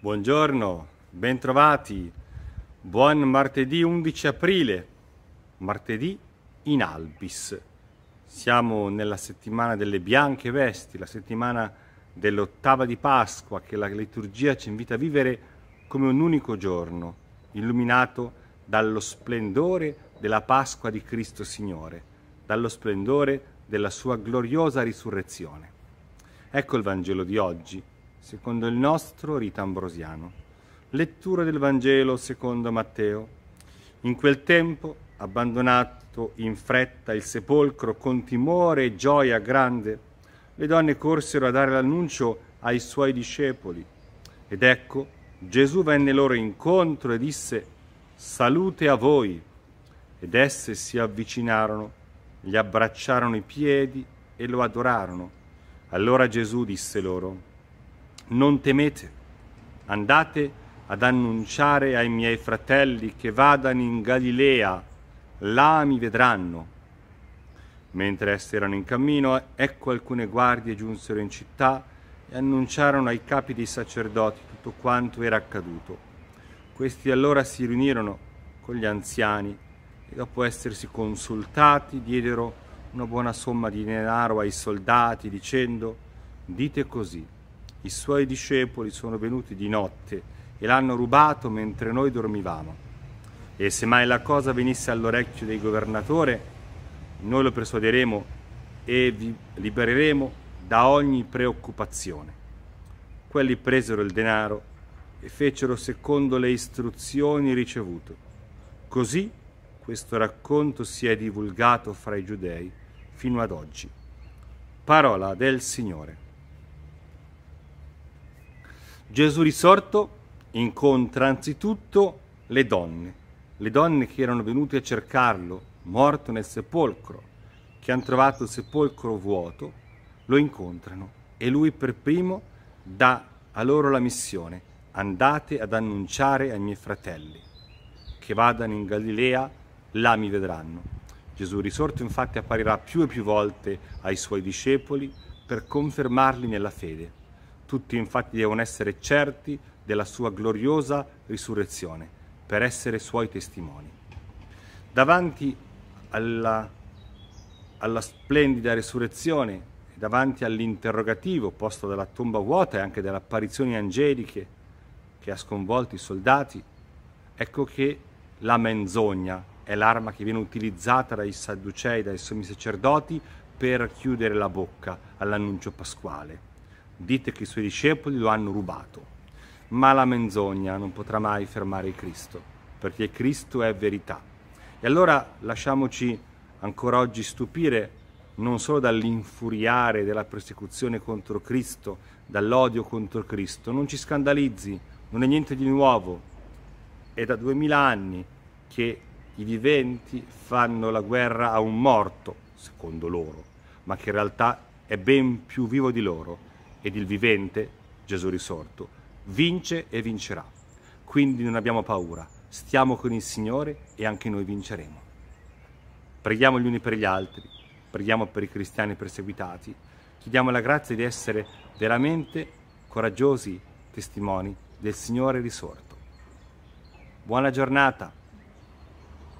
Buongiorno, bentrovati, buon martedì 11 aprile, martedì in Albis. Siamo nella settimana delle bianche vesti, la settimana dell'ottava di Pasqua che la liturgia ci invita a vivere come un unico giorno, illuminato dallo splendore della Pasqua di Cristo Signore, dallo splendore della sua gloriosa risurrezione. Ecco il Vangelo di oggi, secondo il nostro rito ambrosiano. Lettura del Vangelo secondo Matteo. In quel tempo, abbandonato in fretta il sepolcro con timore e gioia grande, le donne corsero a dare l'annuncio ai suoi discepoli. Ed ecco, Gesù venne loro incontro e disse, Salute a voi! Ed esse si avvicinarono, gli abbracciarono i piedi e lo adorarono. Allora Gesù disse loro, non temete, andate ad annunciare ai miei fratelli che vadano in Galilea, là mi vedranno. Mentre essi erano in cammino, ecco alcune guardie giunsero in città e annunciarono ai capi dei sacerdoti tutto quanto era accaduto. Questi allora si riunirono con gli anziani e dopo essersi consultati diedero una buona somma di denaro ai soldati dicendo dite così i suoi discepoli sono venuti di notte e l'hanno rubato mentre noi dormivamo e se mai la cosa venisse all'orecchio del governatore noi lo persuaderemo e vi libereremo da ogni preoccupazione quelli presero il denaro e fecero secondo le istruzioni ricevute così questo racconto si è divulgato fra i giudei fino ad oggi. Parola del Signore. Gesù risorto incontra anzitutto le donne, le donne che erano venute a cercarlo, morto nel sepolcro, che hanno trovato il sepolcro vuoto, lo incontrano e lui per primo dà a loro la missione, andate ad annunciare ai miei fratelli che vadano in Galilea là mi vedranno. Gesù risorto infatti apparirà più e più volte ai suoi discepoli per confermarli nella fede. Tutti infatti devono essere certi della sua gloriosa risurrezione per essere suoi testimoni. Davanti alla, alla splendida risurrezione, davanti all'interrogativo posto dalla tomba vuota e anche dalle apparizioni angeliche che ha sconvolto i soldati, ecco che la menzogna è l'arma che viene utilizzata dai sadducei, dai sommi sacerdoti per chiudere la bocca all'annuncio pasquale. Dite che i suoi discepoli lo hanno rubato. Ma la menzogna non potrà mai fermare Cristo, perché Cristo è verità. E allora lasciamoci ancora oggi stupire non solo dall'infuriare della persecuzione contro Cristo, dall'odio contro Cristo, non ci scandalizzi, non è niente di nuovo. È da duemila anni che i viventi fanno la guerra a un morto, secondo loro, ma che in realtà è ben più vivo di loro ed il vivente, Gesù risorto, vince e vincerà. Quindi non abbiamo paura, stiamo con il Signore e anche noi vinceremo. Preghiamo gli uni per gli altri, preghiamo per i cristiani perseguitati, chiediamo la grazia di essere veramente coraggiosi testimoni del Signore risorto. Buona giornata!